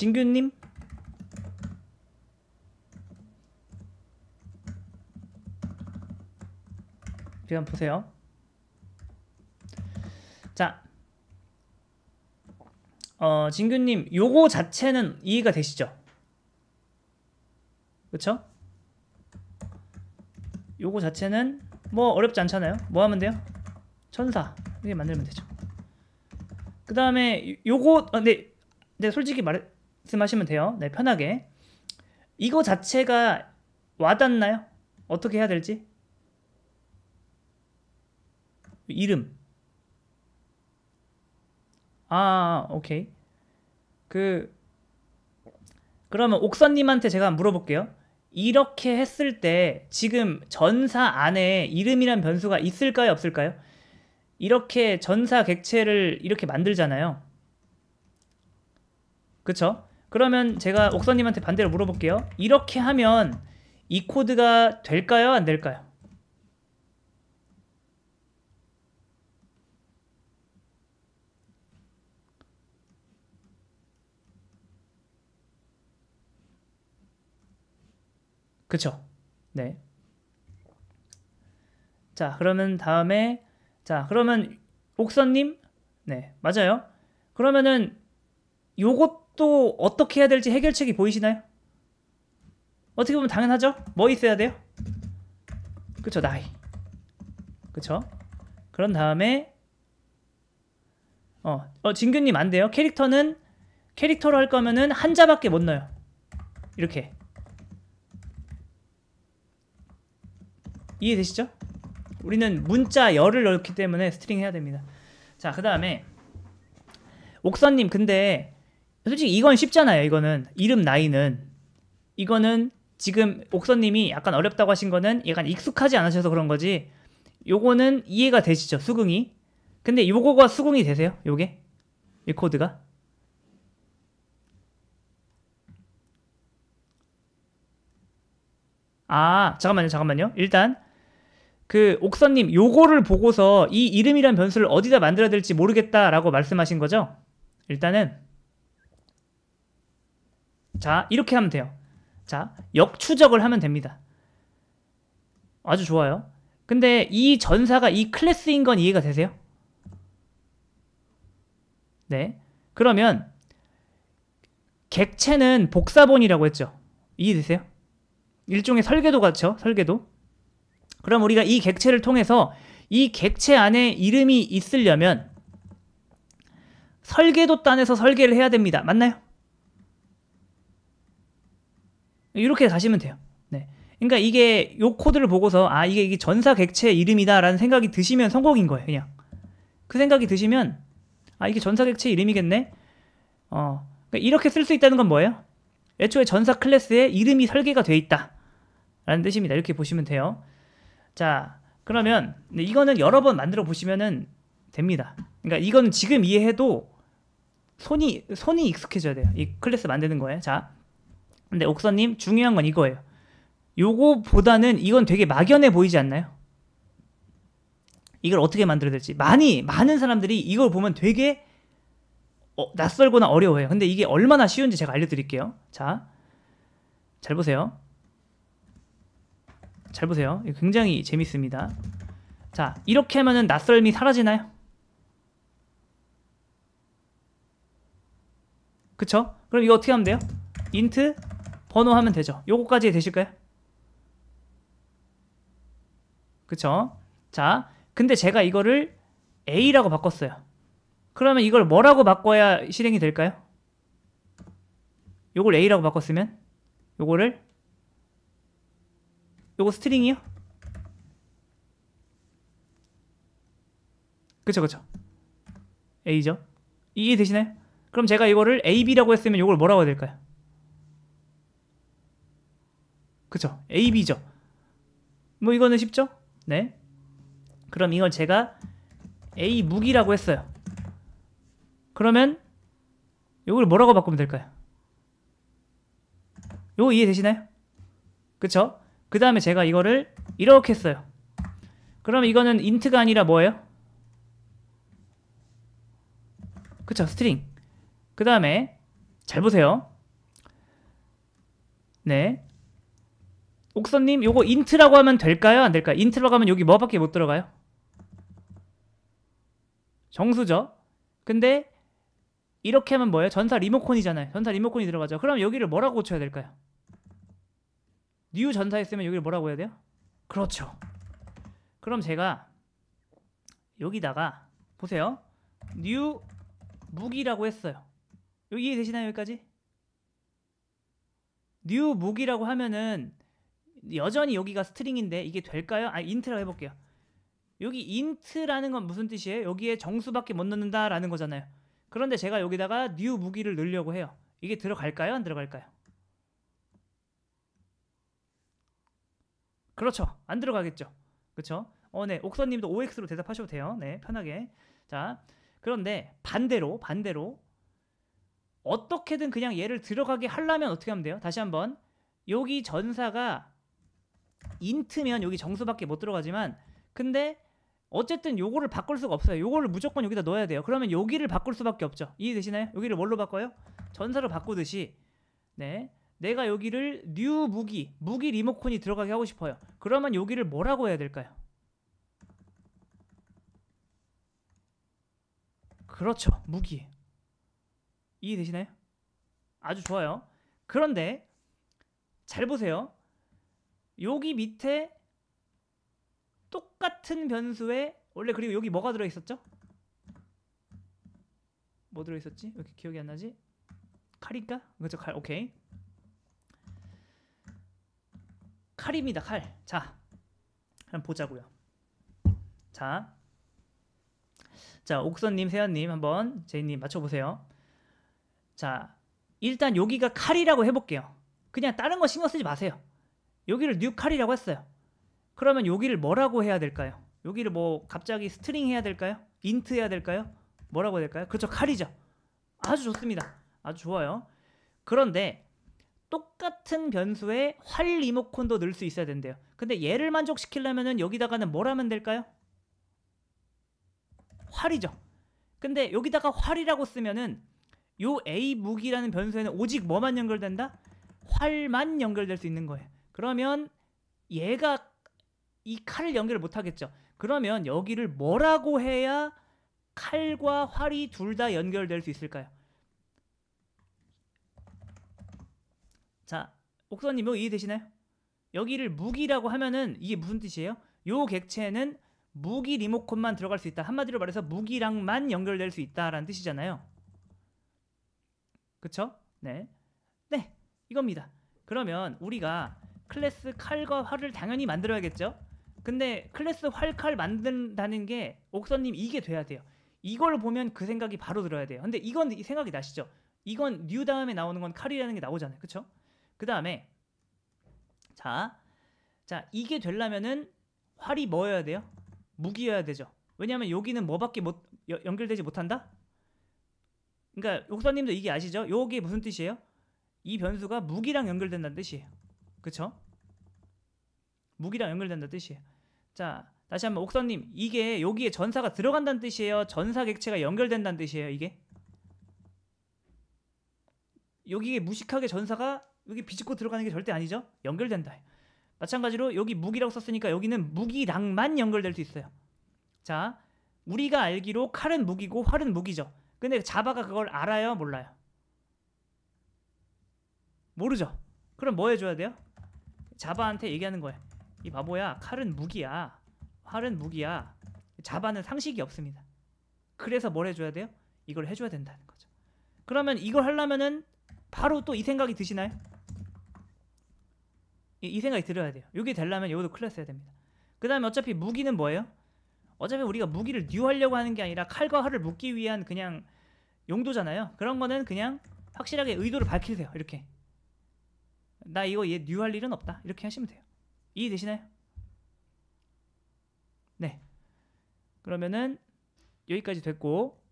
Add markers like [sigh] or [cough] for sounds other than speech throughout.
진규님? 그냥 보세요. 자, 어, 진규님, 요거 자체는 이해가 되시죠? 그쵸? 요거 자체는 뭐 어렵지 않잖아요? 뭐 하면 돼요? 천사. 이게 만들면 되죠. 그 다음에 요거, 아, 근데, 네. 근데 네, 솔직히 말해, 말씀하시면 돼요. 네, 편하게. 이거 자체가 와닿나요? 어떻게 해야 될지? 이름. 아, 오케이. 그 그러면 옥선님한테 제가 물어볼게요. 이렇게 했을 때 지금 전사 안에 이름이란 변수가 있을까요, 없을까요? 이렇게 전사 객체를 이렇게 만들잖아요. 그쵸? 그러면 제가 옥선님한테 반대로 물어볼게요. 이렇게 하면 이 코드가 될까요? 안 될까요? 그쵸? 네. 자, 그러면 다음에 자, 그러면 옥선님? 네, 맞아요. 그러면은 요것도 어떻게 해야 될지 해결책이 보이시나요? 어떻게 보면 당연하죠? 뭐 있어야 돼요? 그쵸 나이 그쵸? 그런 다음에 어, 어 진규님 안 돼요 캐릭터는 캐릭터로 할 거면은 한자밖에 못 넣어요 이렇게 이해되시죠? 우리는 문자 열을 넣기 때문에 스트링 해야 됩니다 자 그 다음에 옥선님 근데 솔직히 이건 쉽잖아요. 이거는 이름 나이는 이거는 지금 옥선님이 약간 어렵다고 하신 거는 약간 익숙하지 않으셔서 그런 거지. 요거는 이해가 되시죠? 수긍이. 근데 요거가 수긍이 되세요? 요게? 이 코드가? 아, 잠깐만요, 잠깐만요. 일단 그 옥선님 요거를 보고서 이 이름이란 변수를 어디다 만들어야 될지 모르겠다라고 말씀하신 거죠? 일단은 자 이렇게 하면 돼요 자 역추적을 하면 됩니다 아주 좋아요 근데 이 전사가 이 클래스인 건 이해가 되세요? 네 그러면 객체는 복사본이라고 했죠 이해되세요? 일종의 설계도 같죠 설계도 그럼 우리가 이 객체를 통해서 이 객체 안에 이름이 있으려면 설계도 단에서 설계를 해야 됩니다 맞나요? 이렇게 가시면 돼요. 네. 그러니까 이게 요 코드를 보고서 아 이게, 이게 전사 객체 이름이다라는 생각이 드시면 성공인 거예요. 그냥 그 생각이 드시면 아 이게 전사 객체 이름이겠네. 어 그러니까 이렇게 쓸 수 있다는 건 뭐예요? 애초에 전사 클래스에 이름이 설계가 돼 있다. 라는 뜻입니다. 이렇게 보시면 돼요. 자, 그러면 네, 이거는 여러 번 만들어 보시면은 됩니다. 그러니까 이건 지금 이해해도 손이 손이 익숙해져야 돼요. 이 클래스 만드는 거예요 자, 근데 옥서님 중요한 건 이거예요. 요거보다는 이건 되게 막연해 보이지 않나요? 이걸 어떻게 만들어야 될지 많이 많은 사람들이 이걸 보면 되게 어, 낯설거나 어려워요 근데 이게 얼마나 쉬운지 제가 알려드릴게요. 자, 잘 보세요. 잘 보세요. 굉장히 재밌습니다. 자, 이렇게 하면은 낯설미 사라지나요? 그쵸? 그럼 이거 어떻게 하면 돼요? 인트 번호 하면 되죠. 요거까지 되실까요? 그쵸? 자, 근데 제가 이거를 A라고 바꿨어요. 그러면 이걸 뭐라고 바꿔야 실행이 될까요? 요걸 A라고 바꿨으면 요거를 요거 스트링이요? 그쵸 그쵸 A죠 이해 되시나요? 그럼 제가 이거를 AB라고 했으면 요걸 뭐라고 해야 될까요? 그쵸 AB죠. 뭐 이거는 쉽죠? 네. 그럼 이걸 제가 A 무기라고 했어요. 그러면 이걸 뭐라고 바꾸면 될까요? 이거 이해되시나요? 그쵸? 그 다음에 제가 이거를 이렇게 했어요. 그럼 이거는 인트가 아니라 뭐예요? 그쵸? 스트링. 그 다음에 잘 보세요. 네. 옥선님 요거 인트라고 하면 될까요? 안 될까요? 인트라고 하면 여기 뭐밖에 못 들어가요? 정수죠? 근데 이렇게 하면 뭐예요? 전사 리모콘이잖아요 전사 리모콘이 들어가죠 그럼 여기를 뭐라고 고쳐야 될까요? 뉴 전사했으면 여기를 뭐라고 해야 돼요? 그렇죠 그럼 제가 여기다가 보세요 뉴 무기라고 했어요 여기 이해되시나요 여기까지? 뉴 무기라고 하면은 여전히 여기가 스트링인데 이게 될까요? 아 인트라고 해볼게요. 여기 인트라는 건 무슨 뜻이에요? 여기에 정수밖에 못 넣는다라는 거잖아요. 그런데 제가 여기다가 new 무기를 넣으려고 해요. 이게 들어갈까요? 안 들어갈까요? 그렇죠. 안 들어가겠죠. 그렇죠? 어, 네. 옥선님도 OX로 대답하셔도 돼요. 네, 편하게. 자, 그런데 반대로 반대로 어떻게든 그냥 얘를 들어가게 하려면 어떻게 하면 돼요? 다시 한번 여기 전사가 인트면 여기 정수밖에 못 들어가지만 근데 어쨌든 요거를 바꿀 수가 없어요 요거를 무조건 여기다 넣어야 돼요 그러면 여기를 바꿀 수밖에 없죠 이해되시나요? 여기를 뭘로 바꿔요? 전사로 바꾸듯이 네 내가 여기를 뉴 무기 무기 리모콘이 들어가게 하고 싶어요 그러면 여기를 뭐라고 해야 될까요? 그렇죠 무기 이해되시나요? 아주 좋아요 그런데 잘 보세요 여기 밑에 똑같은 변수에 원래 그리고 여기 뭐가 들어있었죠? 뭐 들어있었지? 왜 이렇게 기억이 안 나지? 칼인가? 그렇죠 칼 오케이 칼입니다 칼 자 한번 보자고요 자, 자 옥선님 세연님 한번 제이님 맞춰보세요 자 일단 여기가 칼이라고 해볼게요 그냥 다른 거 신경 쓰지 마세요 여기를 뉴칼이라고 했어요. 그러면 여기를 뭐라고 해야 될까요? 여기를 뭐 갑자기 스트링 해야 될까요? 인트 해야 될까요? 뭐라고 해야 될까요? 그렇죠. 칼이죠. 아주 좋습니다. 아주 좋아요. 그런데 똑같은 변수에 활리모콘도 넣을 수 있어야 된대요. 근데 얘를 만족시키려면 여기다가는 뭘 하면 될까요? 활이죠. 근데 여기다가 활이라고 쓰면은 요 A 무기라는 변수에는 오직 뭐만 연결된다? 활만 연결될 수 있는 거예요. 그러면 얘가 이 칼을 연결을 못 하겠죠. 그러면 여기를 뭐라고 해야 칼과 활이 둘 다 연결될 수 있을까요? 자, 옥선님 이거 이해되시나요? 여기를 무기라고 하면은 이게 무슨 뜻이에요? 요 객체는 무기 리모컨만 들어갈 수 있다. 한마디로 말해서 무기랑만 연결될 수 있다라는 뜻이잖아요. 그쵸? 네. 네. 이겁니다. 그러면 우리가 클래스 칼과 활을 당연히 만들어야겠죠. 근데 클래스 활 칼 만든다는 게 옥선님 이게 돼야 돼요. 이걸 보면 그 생각이 바로 들어야 돼요. 근데 이건 생각이 나시죠? 이건 뉴 다음에 나오는 건 칼이라는 게 나오잖아요. 그쵸? 그 다음에 자, 자 이게 되려면은 활이 뭐여야 돼요? 무기여야 되죠. 왜냐하면 여기는 뭐밖에 못 여, 연결되지 못한다? 그러니까 옥선님도 이게 아시죠? 요게 무슨 뜻이에요? 이 변수가 무기랑 연결된다는 뜻이에요. 그쵸? 무기랑 연결된다 뜻이에요. 자, 다시 한번 옥선님 이게 여기에 전사가 들어간다는 뜻이에요? 전사 객체가 연결된다는 뜻이에요 이게? 여기에 무식하게 전사가 여기 비집고 들어가는 게 절대 아니죠? 연결된다. 마찬가지로 여기 무기라고 썼으니까 여기는 무기랑만 연결될 수 있어요. 자, 우리가 알기로 칼은 무기고 활은 무기죠. 근데 자바가 그걸 알아요? 몰라요? 모르죠? 그럼 뭐 해줘야 돼요? 자바한테 얘기하는 거예요. 이 바보야, 칼은 무기야. 활은 무기야. 자바는 상식이 없습니다. 그래서 뭘 해줘야 돼요? 이걸 해줘야 된다는 거죠. 그러면 이걸 하려면은 바로 또 이 생각이 드시나요? 이, 이 생각이 들어야 돼요. 이게 되려면 이것도 클래스 해야 됩니다. 그 다음에 어차피 무기는 뭐예요? 어차피 우리가 무기를 뉴하려고 하는 게 아니라 칼과 활을 묶기 위한 그냥 용도잖아요. 그런 거는 그냥 확실하게 의도를 밝히세요. 이렇게. 나 이거 얘 뉴 할 일은 없다. 이렇게 하시면 돼요. 이해되시나요? 네. 그러면은 여기까지 됐고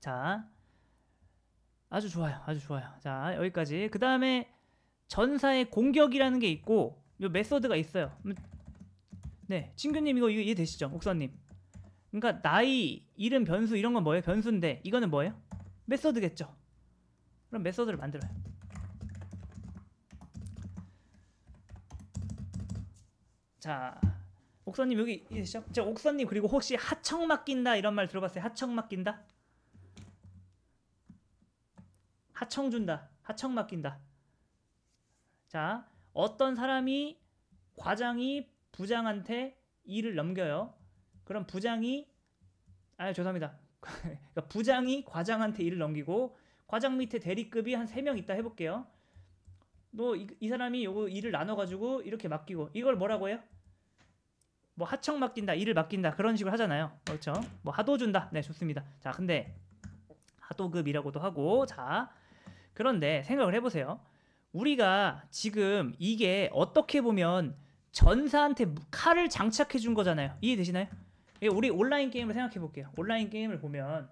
자 아주 좋아요. 아주 좋아요. 자 여기까지 그 다음에 전사의 공격이라는 게 있고 요 메소드가 있어요. 음, 네, 친구님 이거 이해되시죠? 옥사님. 그러니까 나이, 이름, 변수 이런 건 뭐예요? 변수인데 이거는 뭐예요? 메소드겠죠. 그럼 메소드를 만들어요. 자, 옥선님 여기 계시죠? 저 옥선님 그리고 혹시 하청 맡긴다 이런 말 들어봤어요? 하청 맡긴다? 하청 준다. 하청 맡긴다. 자, 어떤 사람이 과장이 부장한테 일을 넘겨요. 그럼 부장이 아, 죄송합니다. [laughs] 그러니까 부장이 과장한테 일을 넘기고 과장 밑에 대리급이 한 3명 있다 해볼게요. 너이 뭐 이 사람이 요거 일을 나눠가지고 이렇게 맡기고 이걸 뭐라고 해요? 뭐 하청 맡긴다, 일을 맡긴다 그런 식으로 하잖아요. 그렇죠? 뭐 하도 준다. 네, 좋습니다. 자, 근데 하도급이라고도 하고 자, 그런데 생각을 해 보세요. 우리가 지금 이게 어떻게 보면 전사한테 칼을 장착해 준 거잖아요. 이해되시나요? 예, 우리 온라인 게임을 생각해 볼게요. 온라인 게임을 보면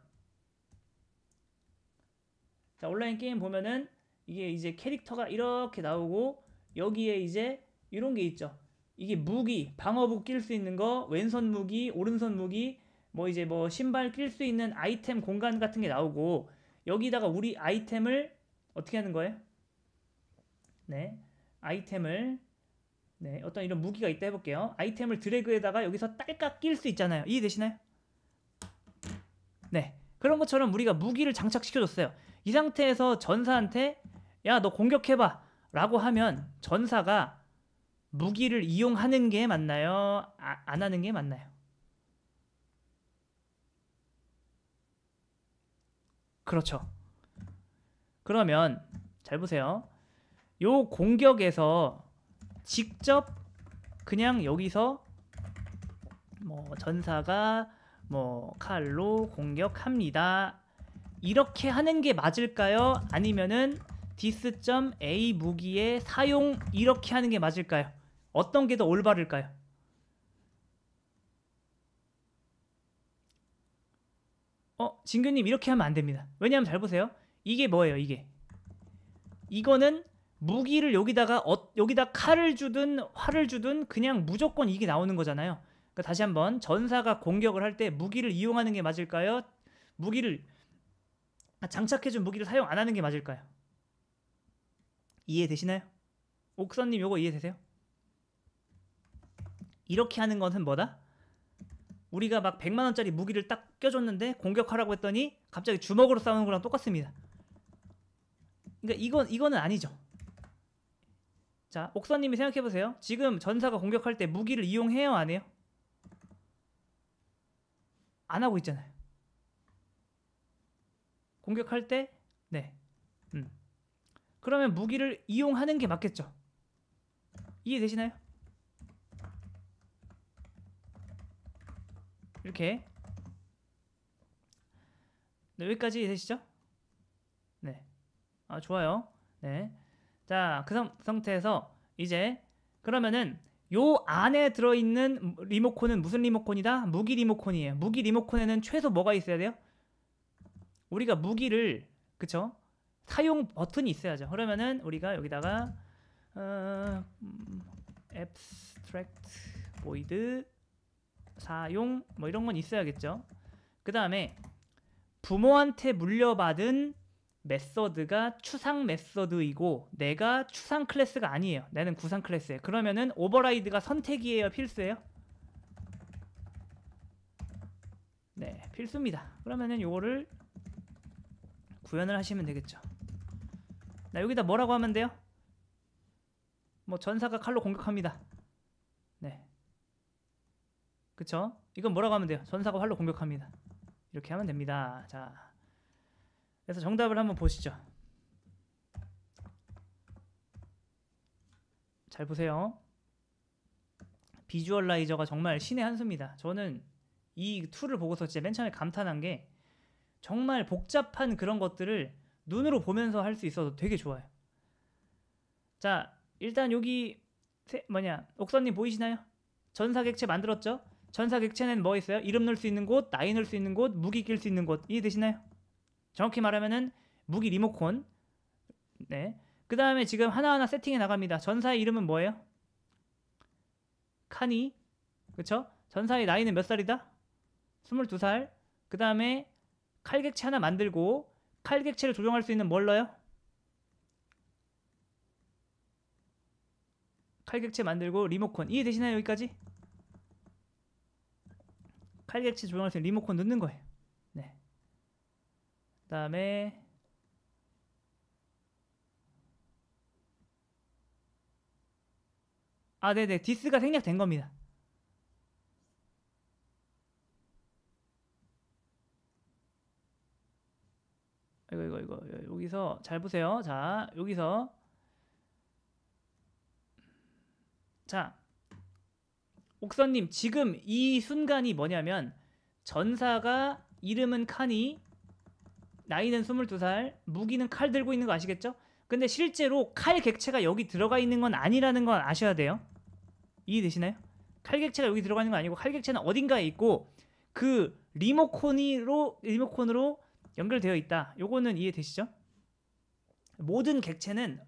자, 온라인 게임 보면은 이게 이제 캐릭터가 이렇게 나오고 여기에 이제 이런 게 있죠. 이게 무기, 방어복 낄수 있는 거, 왼손 무기, 오른손 무기, 뭐 이제 뭐 신발 낄 수 있는 아이템 공간 같은 게 나오고 여기다가 우리 아이템을 어떻게 하는 거예요? 네, 아이템을 네, 어떤 이런 무기가 있다 해볼게요. 아이템을 드래그에다가 여기서 딸깍 낄 수 있잖아요. 이해되시나요? 네, 그런 것처럼 우리가 무기를 장착시켜줬어요. 이 상태에서 전사한테 야, 너 공격해봐 라고 하면 전사가 무기를 이용하는 게 맞나요? 아, 안 하는 게 맞나요? 그렇죠. 그러면 잘 보세요. 요 공격에서 직접 그냥 여기서 뭐 전사가 뭐 칼로 공격합니다. 이렇게 하는 게 맞을까요? 아니면은 디스.a 무기의 사용 이렇게 하는 게 맞을까요? 어떤 게 더 올바를까요? 어, 진규님 이렇게 하면 안 됩니다. 왜냐하면 잘 보세요. 이게 뭐예요, 이게? 이거는 무기를 여기다가 어, 여기다 칼을 주든 활을 주든 그냥 무조건 이게 나오는 거잖아요. 그러니까 다시 한번 전사가 공격을 할 때 무기를 이용하는 게 맞을까요? 무기를 장착해준 무기를 사용 안 하는 게 맞을까요? 이해되시나요? 옥선님 요거 이해되세요? 이렇게 하는 것은 뭐다? 우리가 막 100만원짜리 무기를 딱 껴줬는데 공격하라고 했더니 갑자기 주먹으로 싸우는 거랑 똑같습니다. 그러니까 이건, 이거는 아니죠. 자, 옥선님이 생각해보세요. 지금 전사가 공격할 때 무기를 이용해요? 안 해요? 안 하고 있잖아요. 공격할 때, 네. 그러면 무기를 이용하는 게 맞겠죠. 이해되시나요? 이렇게 네, 여기까지 되시죠? 네. 아, 좋아요. 네. 자, 그 상태에서 이제 그러면은 요 안에 들어있는 리모컨은 무슨 리모컨이다? 무기 리모컨이에요. 무기 리모컨에는 최소 뭐가 있어야 돼요? 우리가 무기를 그쵸? 사용 버튼이 있어야죠. 그러면은 우리가 여기다가 어, 음, abstract void 사용 뭐 이런 건 있어야겠죠. 그 다음에 부모한테 물려받은 메서드가 추상 메서드이고 내가 추상 클래스가 아니에요. 나는 구상 클래스예요. 그러면은 오버라이드가 선택이에요, 필수예요? 네, 필수입니다. 그러면은 요거를 구현을 하시면 되겠죠. 나 여기다 뭐라고 하면 돼요? 뭐 전사가 칼로 공격합니다. 네. 그쵸? 이건 뭐라고 하면 돼요? 전사가 활로 공격합니다. 이렇게 하면 됩니다. 자. 그래서 정답을 한번 보시죠. 잘 보세요. 비주얼라이저가 정말 신의 한 수입니다. 저는 이 툴을 보고서 진짜 맨 처음에 감탄한 게 정말 복잡한 그런 것들을 눈으로 보면서 할 수 있어서 되게 좋아요. 자, 일단 여기 세, 뭐냐 옥선님 보이시나요? 전사객체 만들었죠? 전사객체는 뭐 있어요? 이름 넣을 수 있는 곳, 나이 넣을 수 있는 곳, 무기 낄 수 있는 곳 이해되시나요? 정확히 말하면은 무기 리모콘 네. 그 다음에 지금 하나하나 세팅해 나갑니다. 전사의 이름은 뭐예요? 카니 그쵸? 전사의 나이는 몇 살이다? 22살 그 다음에 칼객체 하나 만들고 칼객체를 조정할 수 있는 뭘로요? 칼객체 만들고 리모컨 이해 되시나요 여기까지? 칼객체 조정할 수 있는 리모컨 넣는 거예요 네. 그 다음에 아 네네 네. 디스가 생략된 겁니다 이거 이거 이거 여기서 잘 보세요. 자 여기서 자 옥선님 지금 이 순간이 뭐냐면 전사가 이름은 칸이 나이는 22살 무기는 칼 들고 있는 거 아시겠죠? 근데 실제로 칼 객체가 여기 들어가 있는 건 아니라는 건 아셔야 돼요. 이해되시나요? 칼 객체가 여기 들어가 있는 거 아니고 칼 객체는 어딘가에 있고 그 리모컨으로 리모컨으로 연결되어 있다. 요거는 이해되시죠? 모든 객체는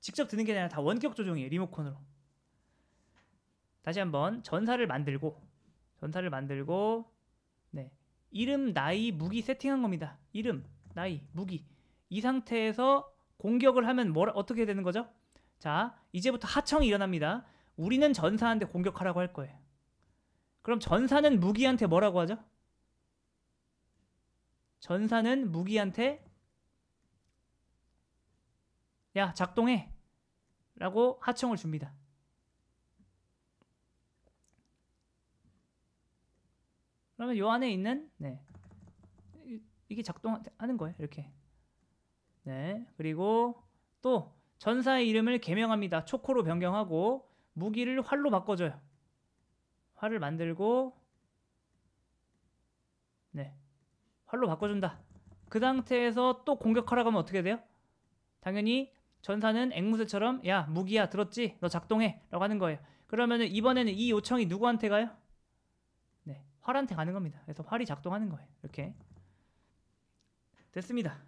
직접 드는 게 아니라 다 원격 조종이에요. 리모컨으로. 다시 한번 전사를 만들고 전사를 만들고 네. 이름, 나이, 무기 세팅한 겁니다. 이름, 나이, 무기. 이 상태에서 공격을 하면 뭘 어떻게 되는 거죠? 자, 이제부터 하청이 일어납니다. 우리는 전사한테 공격하라고 할 거예요. 그럼 전사는 무기한테 뭐라고 하죠? 전사는 무기한테 야 작동해 라고 하청을 줍니다. 그러면 요 안에 있는 네 이게 작동하는 거예요 이렇게 네 그리고 또 전사의 이름을 개명합니다 초코로 변경하고 무기를 활로 바꿔줘요 활을 만들고 네 헐로 바꿔준다. 그 상태에서 또 공격하라고 하면 어떻게 돼요? 당연히 전사는 앵무새처럼 야 무기야 들었지 너 작동해 라고 하는 거예요 그러면 은 이번에는 이 요청이 누구한테 가요? 네 활한테 가는 겁니다 그래서 활이 작동하는 거예요 이렇게 됐습니다